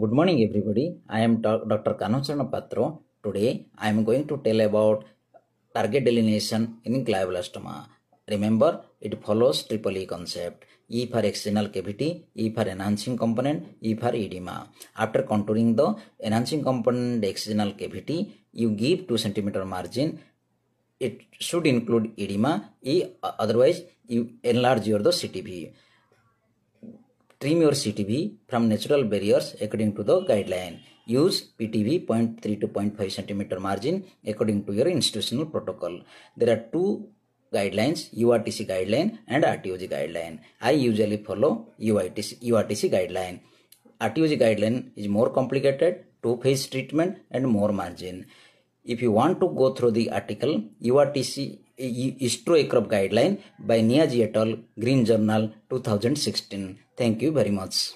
Good morning everybody. I am Dr. Kanuchana Patro. Today I am going to tell about target delineation in glioblastoma. Remember it follows triple E concept. E for external cavity, E for enhancing component, E for edema. After contouring the enhancing component external cavity, you give 2 cm margin. It should include edema, E otherwise you enlarge your the CTV. Trim your CTV from natural barriers according to the guideline. Use PTV 0.3 to 0.5 cm margin according to your institutional protocol. There are two guidelines URTC guideline and RTOG guideline. I usually follow UITC, URTC guideline. RTOG guideline is more complicated, two phase treatment and more margin. If you want to go through the article, URTC Istroacrop Guideline by Niaji et al. Green Journal 2016. Thank you very much.